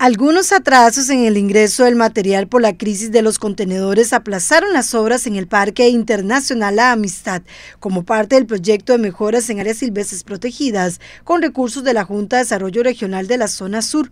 Algunos atrasos en el ingreso del material por la crisis de los contenedores aplazaron las obras en el Parque Internacional La Amistad como parte del proyecto de mejoras en áreas silvestres protegidas con recursos de la Junta de Desarrollo Regional de la Zona Sur.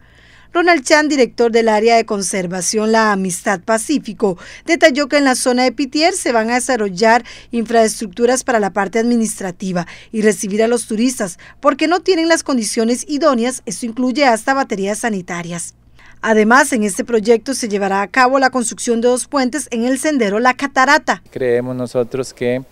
Ronald Chan, director del área de conservación La Amistad Pacífico, detalló que en la zona de Pitier se van a desarrollar infraestructuras para la parte administrativa y recibir a los turistas porque no tienen las condiciones idóneas, esto incluye hasta baterías sanitarias. Además, en este proyecto se llevará a cabo la construcción de dos puentes en el sendero La Catarata. Creemos nosotros que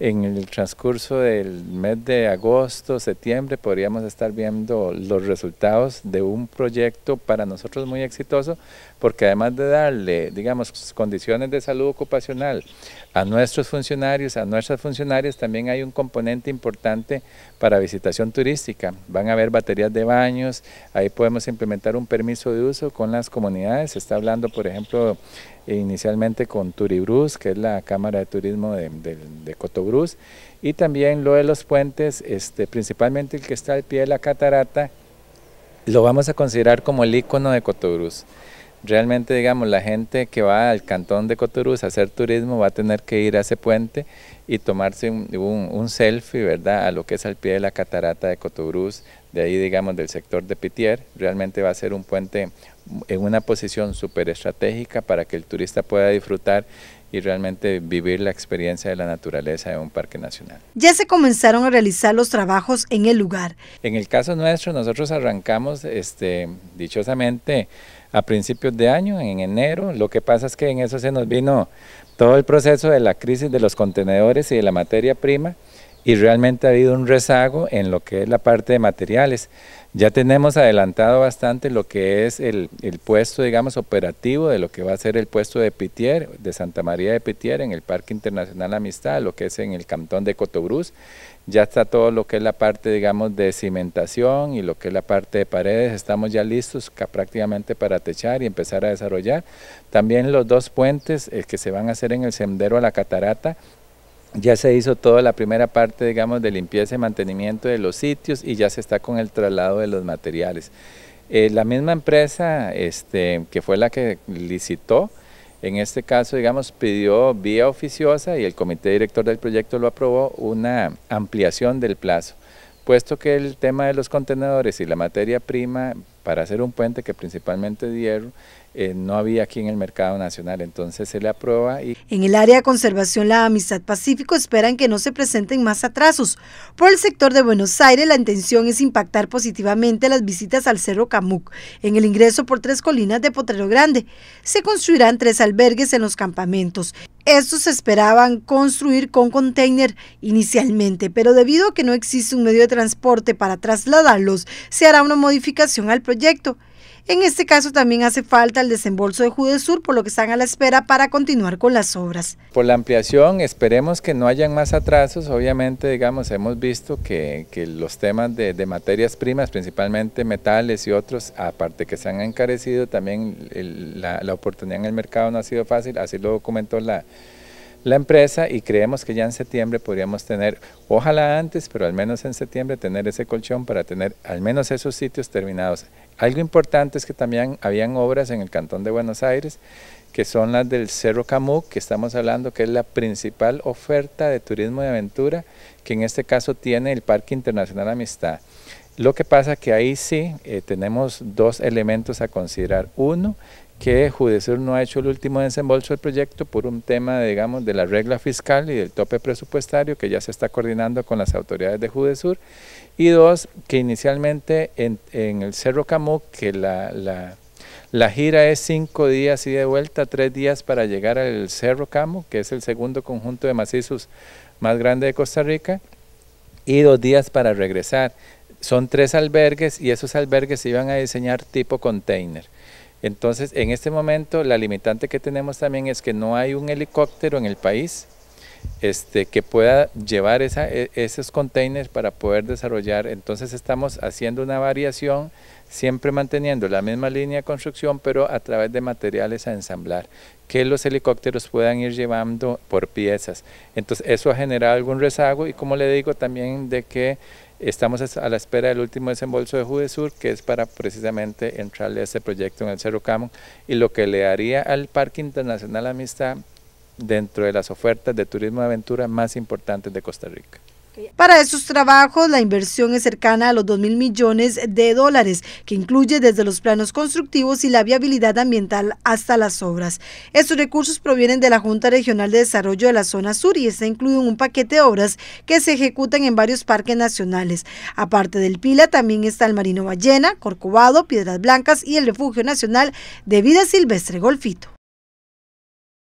en el transcurso del mes de agosto, septiembre, podríamos estar viendo los resultados de un proyecto para nosotros muy exitoso, porque además de darle, digamos, condiciones de salud ocupacional a nuestros funcionarios, a nuestras funcionarias, también hay un componente importante para visitación turística. Van a haber baterías de baños, ahí podemos implementar un permiso de uso con las comunidades. Se está hablando, por ejemplo, inicialmente con Turibrus, que es la Cámara de Turismo de, de, y también lo de los puentes, este, principalmente el que está al pie de la catarata, lo vamos a considerar como el icono de Cotobruz. Realmente, digamos, la gente que va al cantón de Cotobruz a hacer turismo va a tener que ir a ese puente y tomarse un, selfie, ¿verdad?, a lo que es al pie de la catarata de Cotobruz, de ahí, digamos, del sector de Pitier. Realmente va a ser un puente en una posición súper estratégica para que el turista pueda disfrutar y realmente vivir la experiencia de la naturaleza de un parque nacional. Ya se comenzaron a realizar los trabajos en el lugar. En el caso nuestro, nosotros arrancamos, este, dichosamente, a principios de año, en enero. Lo que pasa es que en eso se nos vino todo el proceso de la crisis de los contenedores y de la materia prima y realmente ha habido un rezago en lo que es la parte de materiales. Ya tenemos adelantado bastante lo que es el, puesto, digamos, operativo de lo que va a ser el puesto de Pitier, de Santa María de Pitier, en el Parque Internacional Amistad, lo que es en el cantón de Cotobruz. Ya está todo lo que es la parte, digamos, de cimentación y lo que es la parte de paredes. Estamos ya listos prácticamente para techar y empezar a desarrollar. También los dos puentes el eh, que se van a hacer en el sendero a la catarata, ya se hizo toda la primera parte, digamos, de limpieza y mantenimiento de los sitios y ya se está con el traslado de los materiales. Eh, la misma empresa este, que fue la que licitó, en este caso, digamos, pidió vía oficiosa y el comité director del proyecto lo aprobó, una ampliación del plazo, puesto que el tema de los contenedores y la materia prima para hacer un puente que principalmente dieron, eh, no había aquí en el mercado nacional, entonces se le aprueba. Y... En el área de conservación La Amistad Pacífico esperan que no se presenten más atrasos. Por el sector de Buenos Aires la intención es impactar positivamente las visitas al Cerro Camuc. En el ingreso por tres colinas de Potrero Grande se construirán tres albergues en los campamentos. Estos se esperaban construir con container inicialmente, pero debido a que no existe un medio de transporte para trasladarlos, se hará una modificación al proyecto. En este caso también hace falta el desembolso de Sur, por lo que están a la espera para continuar con las obras. Por la ampliación esperemos que no hayan más atrasos, obviamente digamos hemos visto que, los temas de, materias primas, principalmente metales y otros, aparte que se han encarecido, también la, oportunidad en el mercado no ha sido fácil, así lo documentó la empresa y creemos que ya en septiembre podríamos tener, ojalá antes, pero al menos en septiembre tener ese colchón para tener al menos esos sitios terminados. Algo importante es que también habían obras en el Cantón de Buenos Aires que son las del Cerro Camu, que estamos hablando que es la principal oferta de turismo de aventura que en este caso tiene el Parque Internacional Amistad. Lo que pasa que ahí sí eh, tenemos dos elementos a considerar. Uno, que Judesur no ha hecho el último desembolso del proyecto por un tema, digamos, de la regla fiscal y del tope presupuestario que ya se está coordinando con las autoridades de Judesur. Y dos, que inicialmente en, el Cerro Camo, que la, la, gira es cinco días y de vuelta, tres días para llegar al Cerro Camo, que es el segundo conjunto de macizos más grande de Costa Rica, y dos días para regresar son tres albergues y esos albergues se iban a diseñar tipo container. Entonces, en este momento, la limitante que tenemos también es que no hay un helicóptero en el país este, que pueda llevar e, esos containers para poder desarrollar. Entonces, estamos haciendo una variación, siempre manteniendo la misma línea de construcción, pero a través de materiales a ensamblar, que los helicópteros puedan ir llevando por piezas. Entonces, eso ha generado algún rezago y, como le digo, también de que Estamos a la espera del último desembolso de Sur, que es para precisamente entrarle a este proyecto en el Cerro Camo y lo que le haría al Parque Internacional Amistad dentro de las ofertas de turismo de aventura más importantes de Costa Rica. Para estos trabajos, la inversión es cercana a los 2 mil millones de dólares, que incluye desde los planos constructivos y la viabilidad ambiental hasta las obras. Estos recursos provienen de la Junta Regional de Desarrollo de la Zona Sur y está incluido en un paquete de obras que se ejecutan en varios parques nacionales. Aparte del Pila, también está el Marino Ballena, Corcovado, Piedras Blancas y el Refugio Nacional de Vida Silvestre Golfito.